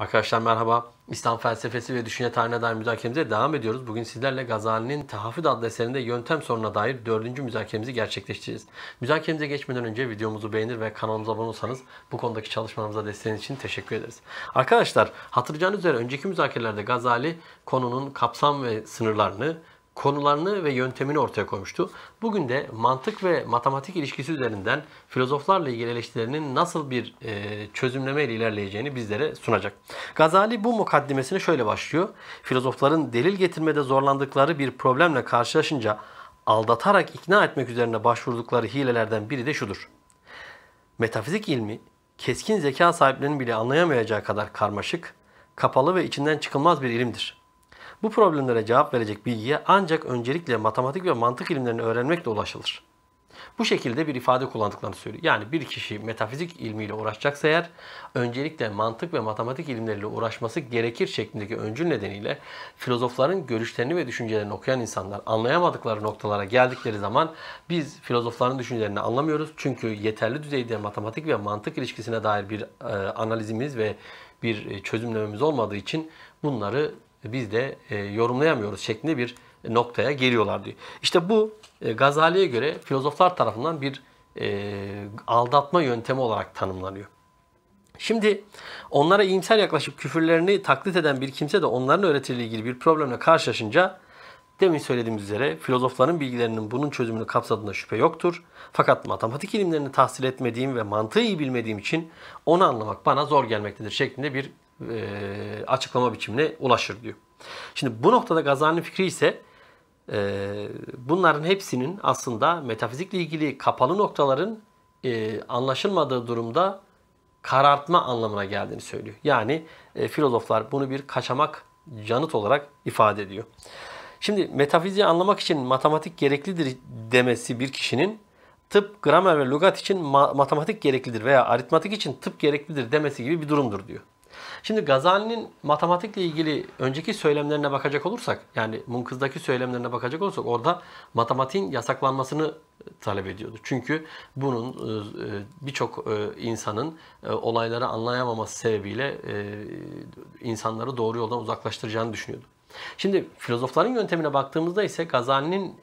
Arkadaşlar merhaba. İslam felsefesi ve düşünce tarihine dair müzakeremize devam ediyoruz. Bugün sizlerle Gazali'nin Tahafüd adlı eserinde yöntem soruna dair dördüncü müzakeremizi gerçekleştireceğiz. Müzakeremize geçmeden önce videomuzu beğenir ve kanalımıza abone olsanız bu konudaki çalışmalarımıza desteğiniz için teşekkür ederiz. Arkadaşlar hatırlayacağınız üzere önceki müzakerelerde Gazali konunun kapsam ve sınırlarını konularını ve yöntemini ortaya koymuştu. Bugün de mantık ve matematik ilişkisi üzerinden filozoflarla ilgili eleştirilerinin nasıl bir e, çözümleme ile ilerleyeceğini bizlere sunacak. Gazali bu mukaddimesine şöyle başlıyor. Filozofların delil getirmede zorlandıkları bir problemle karşılaşınca aldatarak ikna etmek üzerine başvurdukları hilelerden biri de şudur. Metafizik ilmi keskin zeka sahiplerinin bile anlayamayacağı kadar karmaşık, kapalı ve içinden çıkılmaz bir ilimdir.'' Bu problemlere cevap verecek bilgiye ancak öncelikle matematik ve mantık ilimlerini öğrenmekle ulaşılır. Bu şekilde bir ifade kullandıklarını söylüyor. Yani bir kişi metafizik ilmiyle uğraşacaksa eğer öncelikle mantık ve matematik ilimleriyle uğraşması gerekir şeklindeki öncül nedeniyle filozofların görüşlerini ve düşüncelerini okuyan insanlar anlayamadıkları noktalara geldikleri zaman biz filozofların düşüncelerini anlamıyoruz. Çünkü yeterli düzeyde matematik ve mantık ilişkisine dair bir e, analizimiz ve bir e, çözümlememiz olmadığı için bunları biz de e, yorumlayamıyoruz şeklinde bir noktaya geliyorlar diyor. İşte bu e, Gazali'ye göre filozoflar tarafından bir e, aldatma yöntemi olarak tanımlanıyor. Şimdi onlara iyimser yaklaşıp küfürlerini taklit eden bir kimse de onların öğretiliği ilgili bir problemle karşılaşınca demin söylediğimiz üzere filozofların bilgilerinin bunun çözümünü kapsadığında şüphe yoktur. Fakat matematik ilimlerini tahsil etmediğim ve mantığı iyi bilmediğim için onu anlamak bana zor gelmektedir şeklinde bir e, açıklama biçimine ulaşır diyor. Şimdi bu noktada Gazali'nin fikri ise e, bunların hepsinin aslında metafizikle ilgili kapalı noktaların e, anlaşılmadığı durumda karartma anlamına geldiğini söylüyor. Yani filozoflar bunu bir kaçamak canıt olarak ifade ediyor. Şimdi metafiziği anlamak için matematik gereklidir demesi bir kişinin tıp, gramer ve lugat için ma matematik gereklidir veya aritmatik için tıp gereklidir demesi gibi bir durumdur diyor. Şimdi Gazali'nin matematikle ilgili önceki söylemlerine bakacak olursak, yani Munkız'daki söylemlerine bakacak olursak orada matematiğin yasaklanmasını talep ediyordu. Çünkü bunun e, e, birçok e, insanın olayları anlayamaması sebebiyle insanları doğru yoldan uzaklaştıracağını düşünüyordu. Şimdi filozofların yöntemine baktığımızda ise Gazali'nin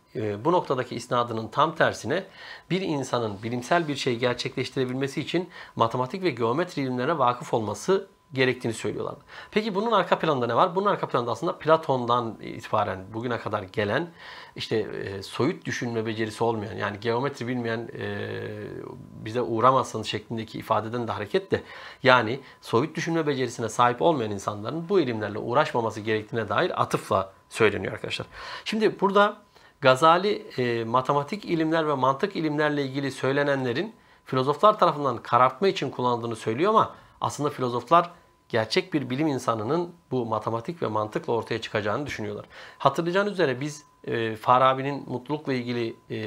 bu noktadaki isnadının tam tersine bir insanın bilimsel bir şey gerçekleştirebilmesi için matematik ve geometri ilimlerine vakıf olması gerektiğini söylüyorlardı. Peki bunun arka planında ne var? Bunun arka planında aslında Platon'dan itibaren bugüne kadar gelen işte e, soyut düşünme becerisi olmayan yani geometri bilmeyen e, bize uğramasın şeklindeki ifadeden de hareketle yani soyut düşünme becerisine sahip olmayan insanların bu ilimlerle uğraşmaması gerektiğine dair atıfla söyleniyor arkadaşlar. Şimdi burada Gazali e, matematik ilimler ve mantık ilimlerle ilgili söylenenlerin filozoflar tarafından karartma için kullandığını söylüyor ama aslında filozoflar gerçek bir bilim insanının bu matematik ve mantıkla ortaya çıkacağını düşünüyorlar. Hatırlayacağınız üzere biz e, Farabi'nin mutlulukla ilgili e,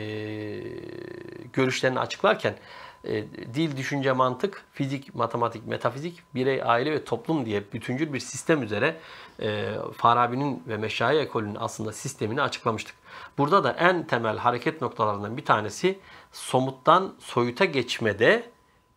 görüşlerini açıklarken e, dil, düşünce, mantık, fizik, matematik, metafizik, birey, aile ve toplum diye bütüncül bir sistem üzere e, Farabi'nin ve Meşai ekolünün aslında sistemini açıklamıştık. Burada da en temel hareket noktalarından bir tanesi somuttan soyuta geçmede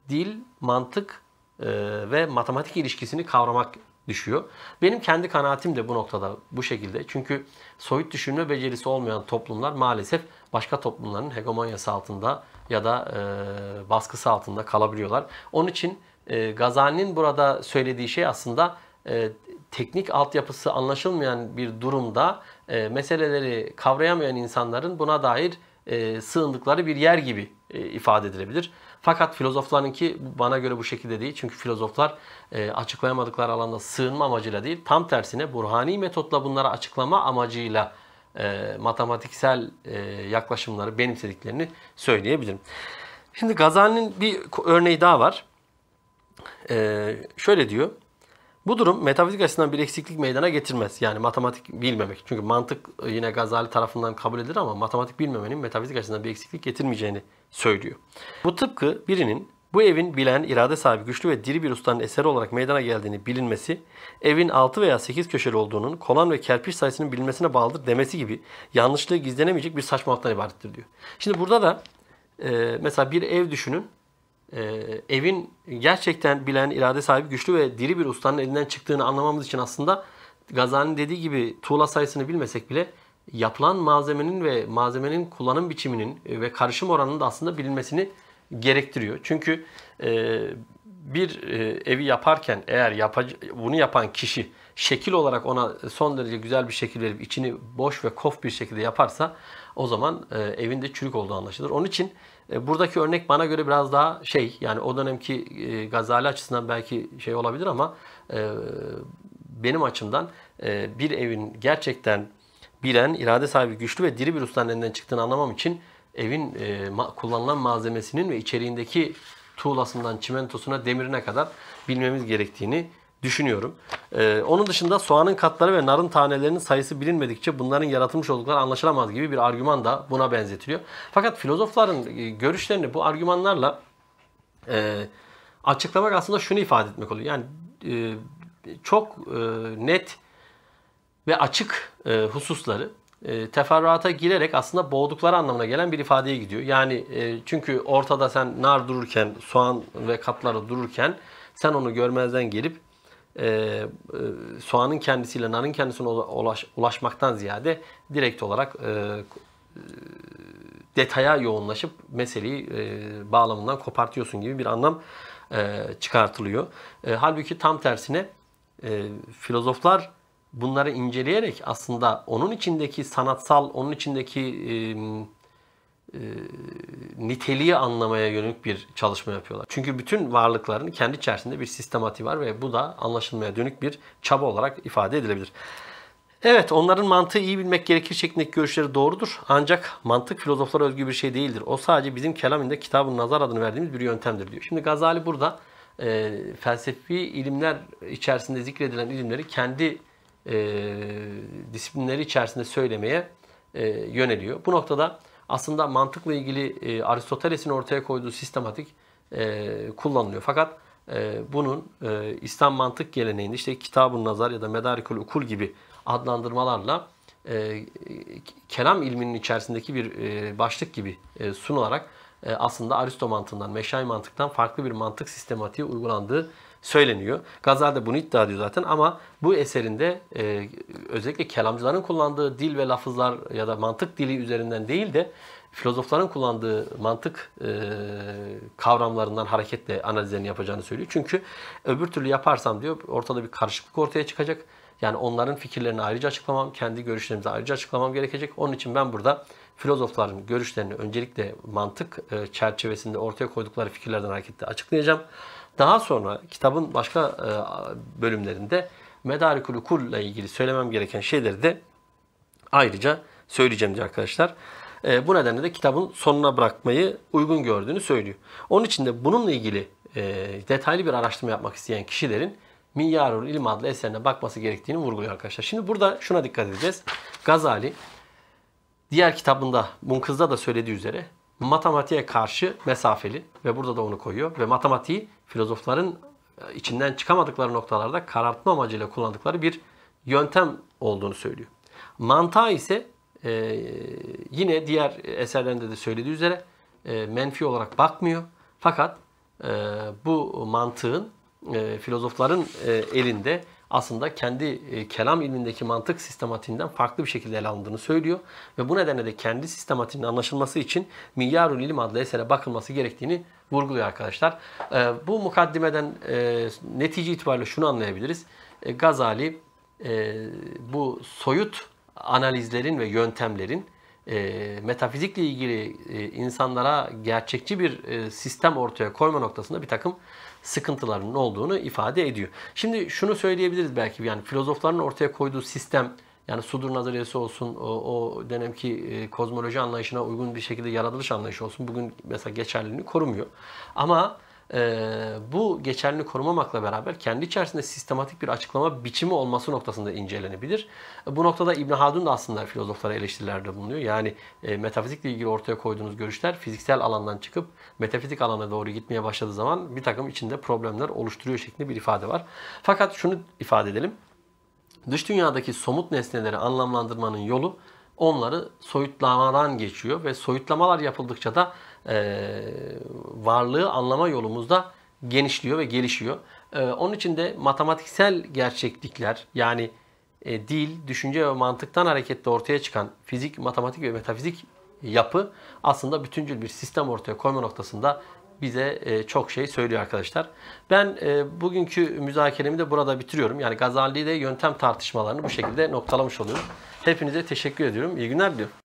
dil, mantık, ee, ve matematik ilişkisini kavramak düşüyor. Benim kendi kanaatim de bu noktada bu şekilde. Çünkü soyut düşünme becerisi olmayan toplumlar maalesef başka toplumların hegemonyası altında ya da e, baskısı altında kalabiliyorlar. Onun için e, Gazali'nin burada söylediği şey aslında e, teknik altyapısı anlaşılmayan bir durumda e, meseleleri kavrayamayan insanların buna dair e, sığındıkları bir yer gibi e, ifade edilebilir. Fakat filozoflarınki bana göre bu şekilde değil. Çünkü filozoflar e, açıklayamadıkları alanda sığınma amacıyla değil, tam tersine burhani metotla bunları açıklama amacıyla e, matematiksel e, yaklaşımları benimsediklerini söyleyebilirim. Şimdi Gazali'nin bir örneği daha var. E, şöyle diyor. Bu durum metafizik açısından bir eksiklik meydana getirmez. Yani matematik bilmemek. Çünkü mantık e, yine Gazali tarafından kabul edilir ama matematik bilmemenin metafizik açısından bir eksiklik getirmeyeceğini söylüyor. Bu tıpkı birinin bu evin bilen, irade sahibi, güçlü ve diri bir ustanın eseri olarak meydana geldiğini bilinmesi, evin 6 veya 8 köşeli olduğunun kolan ve kerpiç sayısının bilinmesine bağlıdır demesi gibi yanlışlığı gizlenemeyecek bir saçmalıktan ibarettir diyor. Şimdi burada da e, mesela bir ev düşünün. E, evin gerçekten bilen, irade sahibi, güçlü ve diri bir ustanın elinden çıktığını anlamamız için aslında Gazali'nin dediği gibi tuğla sayısını bilmesek bile yapılan malzemenin ve malzemenin kullanım biçiminin e, ve karışım oranının da aslında bilinmesini gerektiriyor. Çünkü e, bir e, evi yaparken eğer yapacı, bunu yapan kişi şekil olarak ona son derece güzel bir şekil verip içini boş ve kof bir şekilde yaparsa o zaman e, evin de çürük olduğu anlaşılır. Onun için e, buradaki örnek bana göre biraz daha şey yani o dönemki e, Gazali açısından belki şey olabilir ama e, benim açımdan e, bir evin gerçekten bilen, irade sahibi, güçlü ve diri bir ustanın elinden çıktığını anlamam için evin e, ma- kullanılan malzemesinin ve içeriğindeki tuğlasından çimentosuna demirine kadar bilmemiz gerektiğini düşünüyorum. Ee, onun dışında soğanın katları ve narın tanelerinin sayısı bilinmedikçe bunların yaratılmış oldukları anlaşılamaz gibi bir argüman da buna benzetiliyor. Fakat filozofların e, görüşlerini bu argümanlarla e, açıklamak aslında şunu ifade etmek oluyor. Yani e, çok e, net ve açık e, hususları e, teferruata girerek aslında boğdukları anlamına gelen bir ifadeye gidiyor. Yani e, çünkü ortada sen nar dururken, soğan ve katları dururken sen onu görmezden gelip e, e, soğanın kendisiyle narın kendisine ulaş, ulaşmaktan ziyade direkt olarak e, e, detaya yoğunlaşıp meseleyi e, bağlamından kopartıyorsun gibi bir anlam e, çıkartılıyor. E, halbuki tam tersine e, filozoflar bunları inceleyerek aslında onun içindeki sanatsal, onun içindeki e, e, niteliği anlamaya yönelik bir çalışma yapıyorlar. Çünkü bütün varlıkların kendi içerisinde bir sistematiği var ve bu da anlaşılmaya dönük bir çaba olarak ifade edilebilir. Evet onların mantığı iyi bilmek gerekir şeklindeki görüşleri doğrudur. Ancak mantık filozoflara özgü bir şey değildir. O sadece bizim kelaminde kitabın nazar adını verdiğimiz bir yöntemdir diyor. Şimdi Gazali burada e, felsefi ilimler içerisinde zikredilen ilimleri kendi e, disiplinleri içerisinde söylemeye e, yöneliyor. Bu noktada aslında mantıkla ilgili e, Aristoteles'in ortaya koyduğu sistematik e, kullanılıyor. Fakat e, bunun e, İslam mantık geleneğinde işte kitabın nazar ya da medarikul ukul gibi adlandırmalarla e, kelam ilminin içerisindeki bir e, başlık gibi e, sunularak e, aslında Aristo mantığından, Meşay mantıktan farklı bir mantık sistematiği uygulandığı söyleniyor. Gazal da bunu iddia ediyor zaten ama bu eserinde e, özellikle kelamcıların kullandığı dil ve lafızlar ya da mantık dili üzerinden değil de filozofların kullandığı mantık e, kavramlarından hareketle analizlerini yapacağını söylüyor. Çünkü öbür türlü yaparsam diyor ortada bir karışıklık ortaya çıkacak. Yani onların fikirlerini ayrıca açıklamam, kendi görüşlerimizi ayrıca açıklamam gerekecek. Onun için ben burada filozofların görüşlerini öncelikle mantık e, çerçevesinde ortaya koydukları fikirlerden hareketle açıklayacağım. Daha sonra kitabın başka e, bölümlerinde medarikul ukul ile ilgili söylemem gereken şeyleri de ayrıca söyleyeceğim diye arkadaşlar. E, bu nedenle de kitabın sonuna bırakmayı uygun gördüğünü söylüyor. Onun için de bununla ilgili e, detaylı bir araştırma yapmak isteyen kişilerin Minyarul İlm adlı eserine bakması gerektiğini vurguluyor arkadaşlar. Şimdi burada şuna dikkat edeceğiz. Gazali diğer kitabında Munkız'da da söylediği üzere matematiğe karşı mesafeli ve burada da onu koyuyor ve matematiği filozofların e, içinden çıkamadıkları noktalarda karartma amacıyla kullandıkları bir yöntem olduğunu söylüyor. Mantığa ise e, yine diğer eserlerinde de söylediği üzere e, menfi olarak bakmıyor. Fakat e, bu mantığın e, filozofların e, elinde aslında kendi e, kelam ilmindeki mantık sistematiğinden farklı bir şekilde ele alındığını söylüyor. Ve bu nedenle de kendi sistematiğinin anlaşılması için Milyarul İlim adlı esere bakılması gerektiğini vurguluyor arkadaşlar. E, bu mukaddimeden e, netice itibariyle şunu anlayabiliriz. E, Gazali e, bu soyut analizlerin ve yöntemlerin e, metafizikle ilgili e, insanlara gerçekçi bir e, sistem ortaya koyma noktasında bir takım sıkıntılarının olduğunu ifade ediyor. Şimdi şunu söyleyebiliriz belki yani filozofların ortaya koyduğu sistem yani Sudur nazariyesi olsun, o, o dönemki e, kozmoloji anlayışına uygun bir şekilde yaratılış anlayışı olsun. Bugün mesela geçerliliğini korumuyor. Ama ee, bu geçerliliğini korumamakla beraber kendi içerisinde sistematik bir açıklama biçimi olması noktasında incelenebilir. Bu noktada İbn Haldun da aslında filozoflara eleştirilerde bulunuyor. Yani e, metafizikle ilgili ortaya koyduğunuz görüşler fiziksel alandan çıkıp metafizik alana doğru gitmeye başladığı zaman bir takım içinde problemler oluşturuyor şeklinde bir ifade var. Fakat şunu ifade edelim. Dış dünyadaki somut nesneleri anlamlandırmanın yolu onları soyutlamadan geçiyor ve soyutlamalar yapıldıkça da e, varlığı anlama yolumuzda genişliyor ve gelişiyor. E, onun için de matematiksel gerçeklikler yani e, dil, düşünce ve mantıktan hareketle ortaya çıkan fizik, matematik ve metafizik yapı aslında bütüncül bir sistem ortaya koyma noktasında bize e, çok şey söylüyor arkadaşlar. Ben e, bugünkü müzakeremi de burada bitiriyorum. Yani Gazali ile yöntem tartışmalarını bu şekilde noktalamış oluyorum. Hepinize teşekkür ediyorum. İyi günler diliyorum.